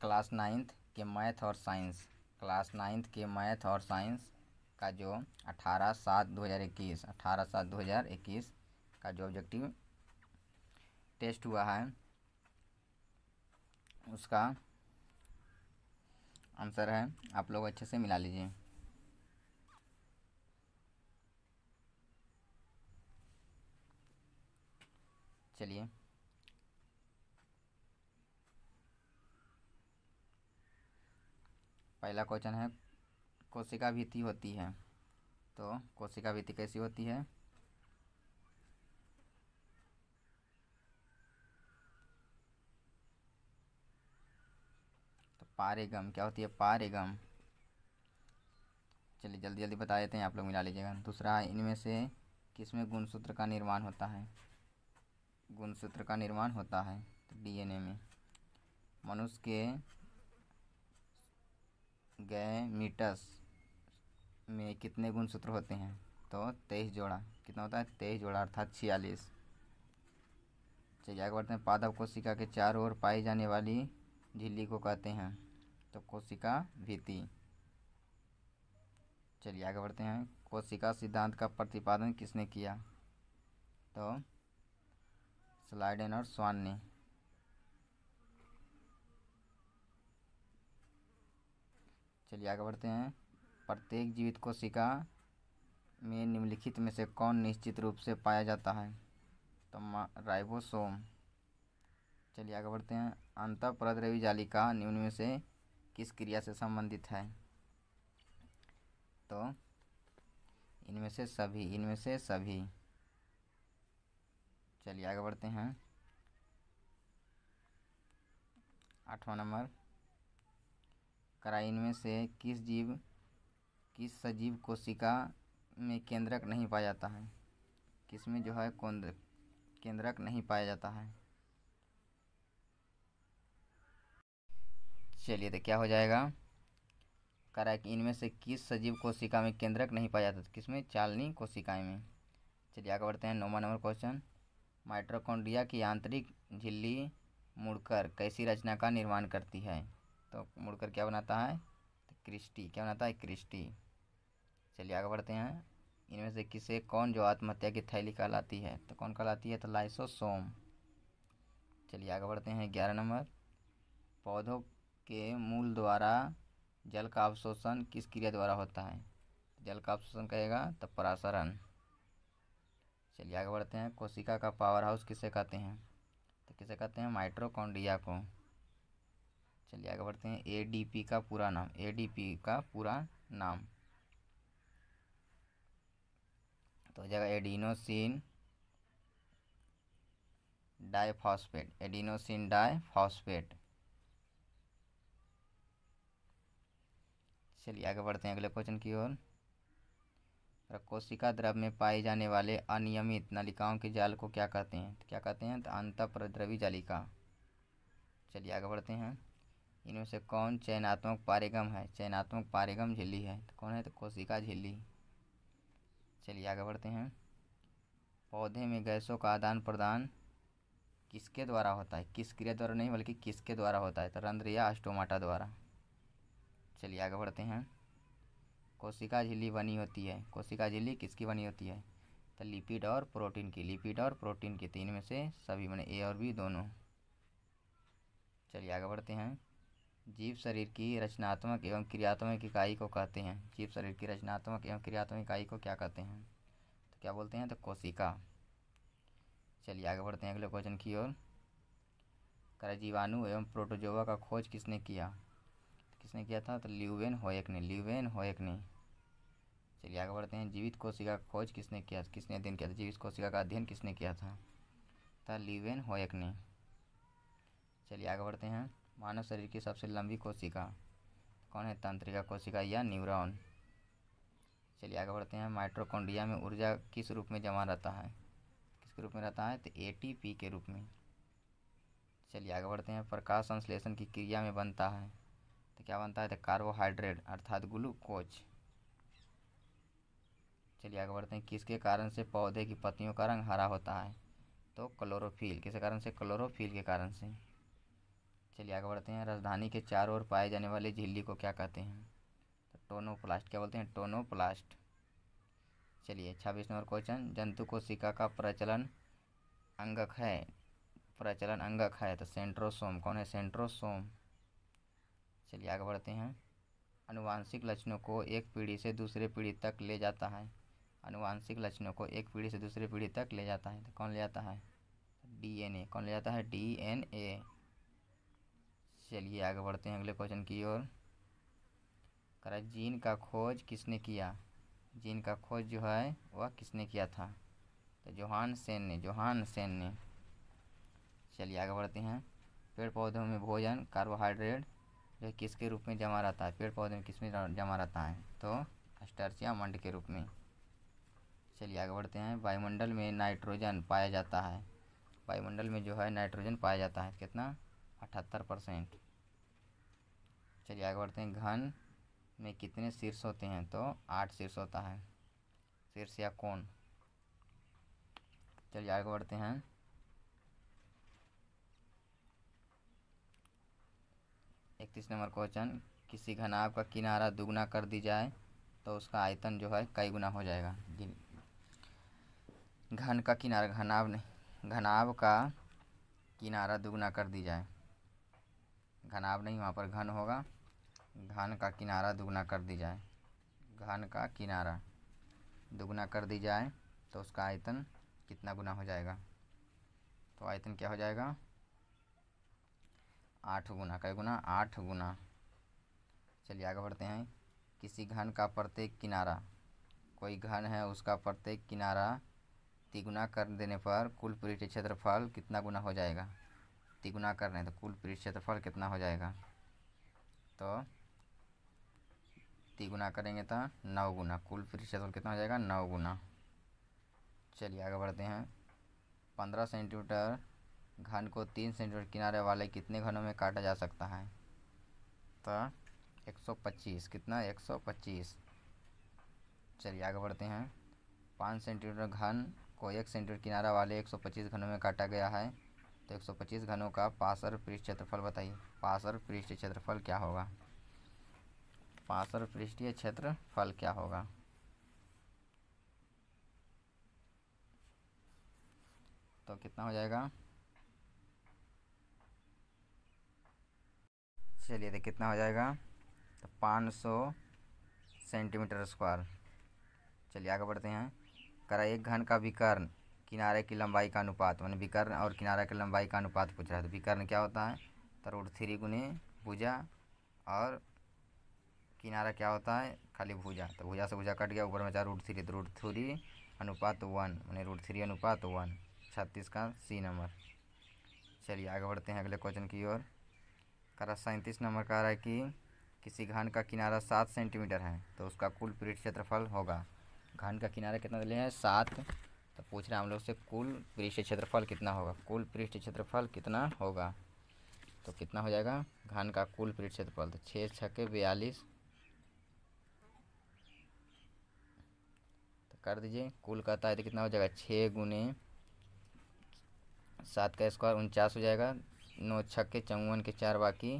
class ninth के math और science class ninth के मैथ और साइंस का जो अठारह सात दो हज़ार इक्कीस अठारह सात दो हज़ार इक्कीस का जो ऑब्जेक्टिव टेस्ट हुआ है उसका आंसर है आप लोग अच्छे से मिला लीजिए चलिए पहला क्वेश्चन है कोशिका भीति होती है तो कोशिका भीति कैसी होती है तो पारेगम क्या होती है पारेगम चलिए जल्दी जल्दी बता देते हैं आप लोग मिला लीजिएगा दूसरा इनमें से किसमें गुणसूत्र का निर्माण होता है गुणसूत्र का निर्माण होता है तो डीएनए में मनुष्य के गैमीटस में कितने गुण सूत्र होते हैं तो तेईस जोड़ा कितना होता है तेईस जोड़ा अर्थात छियालीस चलिए आगे बढ़ते हैं पादप कोशिका के चारों ओर पाई जाने वाली झिल्ली को कहते हैं तो कोशिका भीति चलिए आगे बढ़ते हैं कोशिका सिद्धांत का प्रतिपादन किसने किया तो स्लाइडन और स्वान ने चलिए आगे बढ़ते हैं प्रत्येक जीवित कोशिका में निम्नलिखित में से कौन निश्चित रूप से पाया जाता है तो राइबोसोम चलिए आगे बढ़ते हैं अंत रवि जालिका निम्न में से किस क्रिया से संबंधित है तो इनमें से सभी इनमें से सभी चलिए आगे बढ़ते हैं आठवां नंबर करा इनमें से किस जीव किस सजीव कोशिका में केंद्रक नहीं पाया जाता है किस में जो है केंद्रक नहीं पाया जाता है चलिए तो क्या हो जाएगा करा कि इनमें से किस सजीव कोशिका में केंद्रक नहीं पाया जाता किस में चालनी कोशिकाएं में चलिए आगे बढ़ते हैं नौवा नंबर क्वेश्चन माइट्रोकोंड्रिया की आंतरिक झिल्ली मुड़कर कैसी रचना का निर्माण करती है तो मुड़कर क्या बनाता है तो क्रिस्टी क्या बनाता है क्रिस्टी चलिए आगे बढ़ते हैं इनमें से किसे कौन जो आत्महत्या की थैली कहलाती है तो कौन कहलाती है तो लाइसोसोम चलिए आगे बढ़ते हैं ग्यारह नंबर पौधों के मूल द्वारा जल का अवशोषण किस क्रिया द्वारा होता है जल का अवशोषण कहेगा तो परासरण चलिए आगे बढ़ते हैं कोशिका का पावर हाउस किसे कहते हैं तो किसे कहते हैं माइट्रोकॉन्डिया को चलिए आगे बढ़ते हैं एडीपी का पूरा नाम एडीपी का पूरा नाम तो हो जाएगा एडिनोसिन डाइफॉस्फेट एडिनोसिन डाइफॉस्फेट चलिए आगे बढ़ते हैं अगले क्वेश्चन की ओर कोशिका द्रव में पाए जाने वाले अनियमित नलिकाओं के जाल को क्या कहते हैं तो क्या कहते हैं तो अंतप्रद्रवी जालिका चलिए आगे बढ़ते हैं इनमें से कौन चयनात्मक पारेगम है चयनात्मक पारेगम झिल्ली है तो कौन है तो कोशिका झिल्ली चलिए आगे बढ़ते हैं पौधे में गैसों का आदान प्रदान किसके द्वारा होता है किस क्रिया द्वारा नहीं बल्कि किसके द्वारा होता है तो रंध्र या अस्टोमाटा द्वारा चलिए आगे बढ़ते हैं कोशिका झिल्ली बनी होती है कोशिका झिल्ली किसकी बनी होती है तो लिपिड और प्रोटीन की लिपिड और प्रोटीन की तीन में से सभी मैंने ए और बी दोनों चलिए आगे बढ़ते हैं जीव शरीर की रचनात्मक एवं क्रियात्मक इकाई को कहते हैं जीव शरीर की रचनात्मक एवं क्रियात्मक इकाई को क्या कहते हैं तो क्या बोलते हैं तो कोशिका चलिए आगे बढ़ते हैं अगले क्वेश्चन की ओर कर जीवाणु एवं प्रोटोजोवा का खोज किसने किया तो किसने किया था तो ल्यूवेन होयक ने ल्यूवेन होयक ने चलिए आगे बढ़ते हैं जीवित कोशिका का खोज किसने किया किसने अध्ययन किया था जीवित कोशिका का अध्ययन किसने किया था तो ल्यूवेन होयक ने चलिए आगे बढ़ते हैं मानव शरीर की सबसे लंबी कोशिका कौन है तंत्रिका कोशिका या न्यूरॉन चलिए आगे बढ़ते हैं माइट्रोकोंडिया में ऊर्जा किस रूप में जमा रहता है किसके रूप में रहता है तो एटीपी के रूप में चलिए आगे बढ़ते हैं प्रकाश संश्लेषण की क्रिया में बनता है तो क्या बनता है तो कार्बोहाइड्रेट अर्थात ग्लूकोज चलिए आगे बढ़ते हैं किसके कारण से पौधे की पत्तियों का रंग हरा होता है तो क्लोरोफिल किसके कारण से क्लोरोफिल के कारण से चलिए आगे बढ़ते हैं राजधानी के चारों ओर पाए जाने वाले झिल्ली को क्या कहते हैं तो टोनोप्लास्ट क्या बोलते हैं टोनोप्लास्ट चलिए छब्बीस नंबर क्वेश्चन जंतु कोशिका का प्रचलन अंगक है प्रचलन अंगक है तो सेंट्रोसोम कौन है सेंट्रोसोम चलिए आगे बढ़ते हैं अनुवांशिक लक्षणों को एक पीढ़ी से दूसरे पीढ़ी तक ले जाता है अनुवांशिक लक्षणों को एक पीढ़ी से दूसरे पीढ़ी तक ले जाता है तो कौन ले जाता है डी कौन ले जाता है डी चलिए आगे बढ़ते हैं अगले क्वेश्चन की ओर करा जीन का खोज किसने किया जीन का खोज जो है वह किसने किया था तो जोहान सेन ने जोहान सेन ने चलिए आगे बढ़ते हैं पेड़ पौधों में भोजन कार्बोहाइड्रेट जो किसके रूप में जमा रहता है पेड़ पौधे में किस में जमा रहता है तो अस्टर्चिया मंड के रूप में चलिए आगे बढ़ते हैं वायुमंडल में नाइट्रोजन पाया जाता है वायुमंडल में जो है नाइट्रोजन पाया जाता है कितना अठहत्तर परसेंट चलिए आगे बढ़ते हैं घन में कितने शीर्ष होते हैं तो आठ शीर्ष होता है शीर्ष या कौन चलिए आगे बढ़ते हैं इकतीस नंबर क्वेश्चन किसी घनाव का किनारा दुगना कर दी जाए तो उसका आयतन जो है कई गुना हो जाएगा घन का किनारा घनाव नहीं घनाव का किनारा दुगना कर दी जाए घनाभ नहीं वहाँ पर घन होगा घन का किनारा दुगना कर दी जाए घन का किनारा दुगना कर दी जाए तो उसका आयतन कितना गुना हो जाएगा तो आयतन क्या हो जाएगा आठ गुना कई गुना आठ गुना चलिए आगे बढ़ते हैं किसी घन का प्रत्येक किनारा कोई घन है उसका प्रत्येक किनारा तिगुना कर देने पर कुल पृष्ठ क्षेत्रफल कितना गुना हो जाएगा तिगुना कर रहे हैं तो कुल पृष्ठ क्षेत्रफल कितना हो जाएगा तो तिगुना करेंगे तो नौ गुना कुल पृष्ठ क्षेत्रफल कितना हो जाएगा नौ गुना चलिए आगे बढ़ते हैं पंद्रह सेंटीमीटर घन को तीन सेंटीमीटर किनारे वाले कितने घनों में काटा जा सकता है तो एक सौ पच्चीस कितना एक सौ पच्चीस चलिए आगे बढ़ते हैं पाँच सेंटीमीटर घन को एक सेंटीमीटर किनारा वाले एक सौ पच्चीस घनों में काटा गया है तो 125 घनों का पासर पृष्ठ क्षेत्रफल बताइए पासर पृष्ठ क्षेत्रफल क्या होगा पासर पृष्ठीय क्षेत्रफल क्या होगा तो कितना हो जाएगा चलिए तो कितना हो जाएगा तो 500 सेंटीमीटर स्क्वायर चलिए आगे बढ़ते हैं करा एक घन का विकर्ण किनारे की लंबाई का अनुपात मैंने विकर्ण और किनारे की लंबाई का अनुपात पूछ रहा है तो विकर्ण क्या होता है तो रूट थ्री गुने भुजा और किनारा क्या होता है खाली भुजा तो भुजा से भुजा कट गया ऊपर में चाहे रूट थ्री तो रूट थ्री अनुपात वन मैंने रूट थ्री अनुपात वन छत्तीस का सी नंबर चलिए आगे बढ़ते हैं अगले क्वेश्चन की ओर करा रहा सैंतीस नंबर कह रहा है कि किसी घन का किनारा सात सेंटीमीटर है तो उसका कुल पीठ क्षेत्रफल होगा घन का किनारा कितना ले है सात तो पूछ रहे हैं हम लोग से कुल पृष्ठ क्षेत्रफल कितना होगा कुल पृष्ठ क्षेत्रफल कितना होगा तो कितना हो जाएगा घन का कुल पृष्ठ क्षेत्रफल तो छः छके बयालीस तो कर दीजिए कुल कहता है तो कितना हो जाएगा छः गुने सात का स्क्वायर उनचास हो जाएगा नौ छक्के चौवन के चार बाकी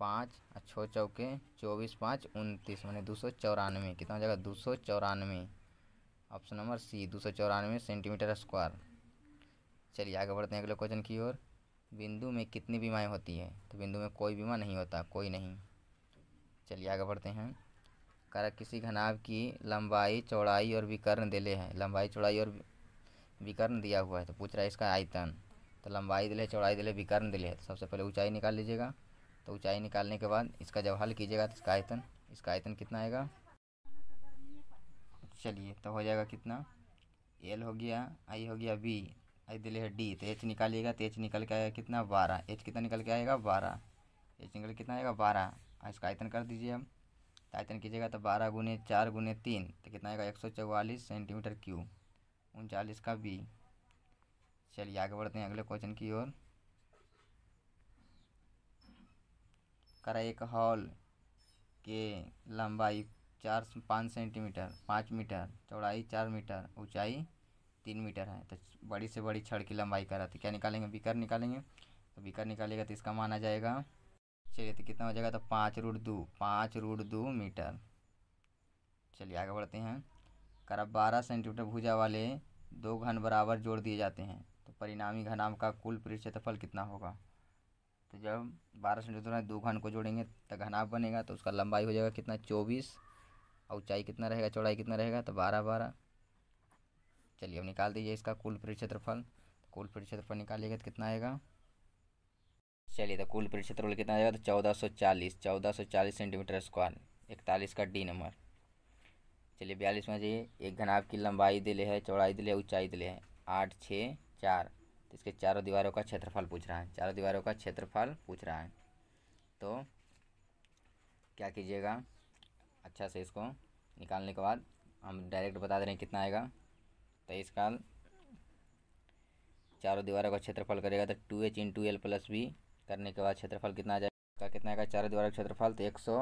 पाँच और छः चौके चौबीस पाँच उनतीस मैंने दो सौ चौरानवे कितना हो जाएगा दो सौ चौरानवे ऑप्शन नंबर सी दो सौ चौरानवे सेंटीमीटर स्क्वायर चलिए आगे बढ़ते हैं अगले क्वेश्चन की ओर बिंदु में कितनी बीमाएँ होती है तो बिंदु में कोई बीमा नहीं होता कोई नहीं चलिए आगे बढ़ते हैं कारक किसी घनाव की लंबाई चौड़ाई और विकर्ण दिले है लंबाई चौड़ाई और विकर्ण दिया हुआ है तो पूछ रहा है इसका आयतन तो लंबाई दिले चौड़ाई दिले विकर्ण दिले है तो सबसे पहले ऊंचाई निकाल लीजिएगा तो ऊंचाई निकालने के बाद इसका जब हल कीजिएगा तो इसका आयतन इसका आयतन कितना आएगा चलिए तो हो जाएगा कितना एल हो गया आई हो गया बी आई दिले है डी तो एच निकालिएगा तो एच निकल के आएगा कितना बारह एच कितना निकल के आएगा बारह एच निकल कितना आएगा बारह इसका आयतन कर दीजिए हम तो आयतन कीजिएगा तो बारह गुने चार गुने तीन तो कितना आएगा एक सौ चौवालीस सेंटीमीटर क्यू उनचालीस का बी चलिए आगे बढ़ते हैं अगले क्वेश्चन की ओर करा एक हॉल के लंबाई चार पाँच सेंटीमीटर पाँच मीटर चौड़ाई चार मीटर ऊंचाई तीन मीटर है तो बड़ी से बड़ी छड़ की लंबाई करा तो क्या निकालेंगे बिकर निकालेंगे तो बिकर निकालेगा तो इसका मान आ जाएगा चलिए तो कितना हो जाएगा तो पाँच रूट दो पाँच रूट दो मीटर चलिए आगे बढ़ते हैं करीब बारह सेंटीमीटर भुजा वाले दो घन बराबर जोड़ दिए जाते हैं तो परिणामी घनाम का कुल पृष्ठफल कितना होगा तो जब बारह सेंटीमीटर दो घन को जोड़ेंगे तो घनाभ बनेगा तो उसका लंबाई हो जाएगा कितना चौबीस और ऊंचाई कितना रहेगा चौड़ाई कितना रहेगा तो बारह बारह चलिए अब निकाल दीजिए इसका कुल परिक्षेत्रफल कुल परिक्षेत्रफल निकालिएगा तो कितना आएगा चलिए तो कुल परिक्षेत्रफल कितना आएगा तो चौदह सौ चालीस चौदह सौ चालीस सेंटीमीटर स्क्वायर इकतालीस का डी नंबर चलिए बयालीस में जाइए एक घनाब की लंबाई दिले है चौड़ाई दिले है ऊंचाई दिले है आठ छः चार तो इसके चारों दीवारों का क्षेत्रफल पूछ रहा है चारों दीवारों का क्षेत्रफल पूछ रहा है तो क्या कीजिएगा अच्छा से इसको निकालने के बाद हम डायरेक्ट बता दे रहे हैं कितना आएगा तो इसका चारों दीवारों का क्षेत्रफल करेगा तो two H in two L plus B करने के बाद क्षेत्रफल कितना आ जाएगा कितना आएगा चारों दीवारों का क्षेत्रफल तो एक सौ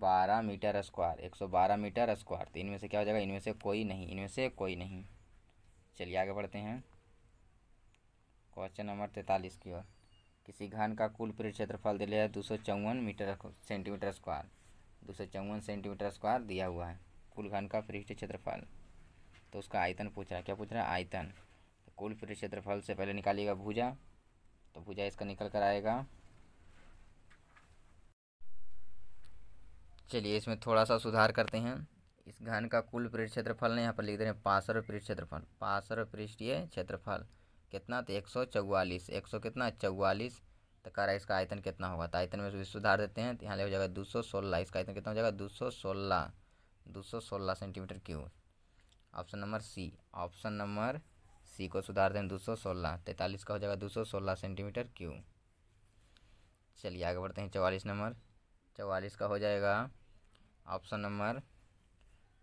बारह मीटर स्क्वायर एक सौ बारह मीटर स्क्वायर तो इनमें से क्या हो जाएगा इनमें से कोई नहीं इनमें से कोई नहीं चलिए आगे बढ़ते हैं क्वेश्चन नंबर तैंतालीस की ओर किसी घन का कुल पीरियड क्षेत्रफल दिया है दो सौ चौवन मीटर सेंटीमीटर स्क्वायर दो सौ चौवन सेंटीमीटर स्क्वायर दिया हुआ है कुल घन का पृष्ठ क्षेत्रफल तो उसका आयतन पूछ रहा है क्या पूछ रहा है आयतन तो कुल पृष्ठ क्षेत्रफल से पहले निकालिएगा भुजा तो भुजा इसका निकल कर आएगा चलिए इसमें थोड़ा सा सुधार करते हैं इस घन का कुल पृष्ठ क्षेत्रफल ने यहाँ पर लिख दे रहे हैं पासर पृष्ठ क्षेत्रफल पासर पृष्ठीय क्षेत्रफल कितना तो एक सौ चौवालीस एक सौ कितना चौवालीस तो कह रहा है इसका आयतन कितना होगा तो आयतन में सुधार देते हैं तो यहाँ हो जाएगा दो सौ सोलह इसका आयतन कितना हो जाएगा दो सौ सोलह दो सौ सोलह centimetre cube option number C option number C को सुधार दें दो सौ सोलह तैंतालीस का हो जाएगा दो सौ सोलह सेंटीमीटर क्यूब चलिए आगे बढ़ते हैं चवालीस नंबर चवालीस का हो जाएगा ऑप्शन नंबर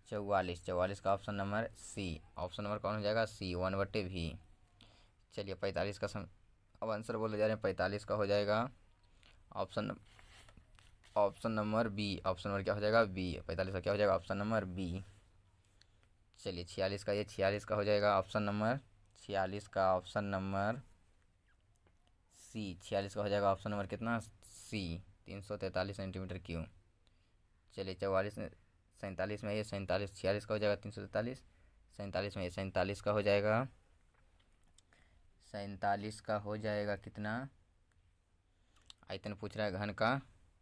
चौवालीस चवालीस का option number C option number कौन हो जाएगा सी वन बटे भी चलिए पैंतालीस का सम अब आंसर बोले जा रहे हैं पैंतालीस का हो जाएगा option option number B option number क्या हो जाएगा बी पैंतालीस का क्या हो जाएगा ऑप्शन नंबर बी चलिए छियालीस का ये छियालीस का हो जाएगा ऑप्शन नंबर छियालीस का ऑप्शन नंबर सी छियालीस का हो जाएगा ऑप्शन नंबर कितना सी तीन सौ तैंतालीस सेंटीमीटर क्यू चलिए चौवालीस सैंतालीस में ये सैंतालीस छियालीस का हो जाएगा तीन सौ तैंतालीस सैंतालीस में ये सैंतालीस का हो जाएगा सैंतालीस का हो जाएगा कितना आयतन पूछ रहा है घन का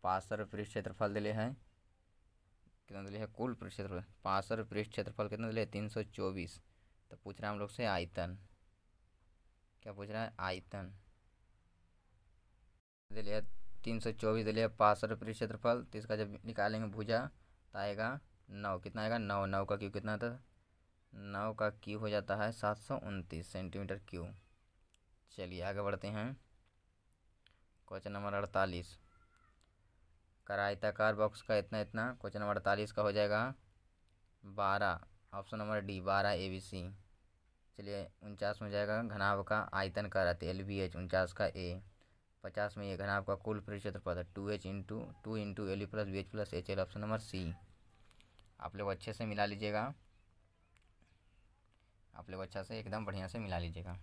पासर पृष्ठ क्षेत्रफल दिले है कितना दिले है कुल पृष्ठ क्षेत्रफल पासर पृष्ठ क्षेत्रफल कितना दिले तीन सौ चौबीस तो पूछ रहा है हम लोग से आयतन क्या पूछ रहा है आयतन दिले है तीन सौ चौबीस दिले है पासर पृष्ठ क्षेत्रफल तो इसका जब निकालेंगे भुजा तो आएगा नौ कितना आएगा नौ नौ का क्यू कितना था नौ का क्यू हो जाता है सात सौ उनतीस सेंटीमीटर क्यू चलिए आगे बढ़ते हैं क्वेश्चन नंबर अड़तालीस करायताकार बॉक्स का इतना इतना क्वेश्चन नंबर अड़तालीस का हो जाएगा बारह ऑप्शन नंबर डी बारह ए बी सी चलिए उनचास में जाएगा घनाव का आयतन का रहते एल बी एच उनचास का ए पचास में ये घनाव का कुल पद two H into two into L plus B H plus H L option number C आप लोग अच्छे से मिला लीजिएगा आप लोग अच्छा से एकदम बढ़िया से मिला लीजिएगा